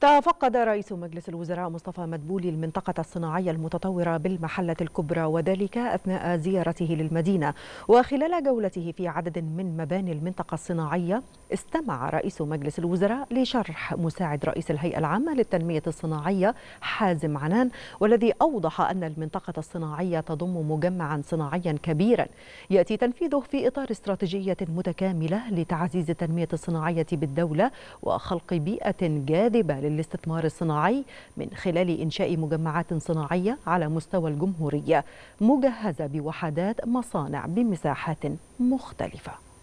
تفقد رئيس مجلس الوزراء مصطفى مدبولي المنطقة الصناعية المتطورة بالمحلة الكبرى وذلك أثناء زيارته للمدينة وخلال جولته في عدد من مباني المنطقة الصناعية استمع رئيس مجلس الوزراء لشرح مساعد رئيس الهيئة العامة للتنمية الصناعية حازم عنان والذي أوضح أن المنطقة الصناعية تضم مجمعا صناعيا كبيرا يأتي تنفيذه في إطار استراتيجية متكاملة لتعزيز التنمية الصناعية بالدولة وخلق بيئة جاذبة للاستثمار الصناعي من خلال إنشاء مجمعات صناعية على مستوى الجمهورية مجهزة بوحدات مصانع بمساحات مختلفة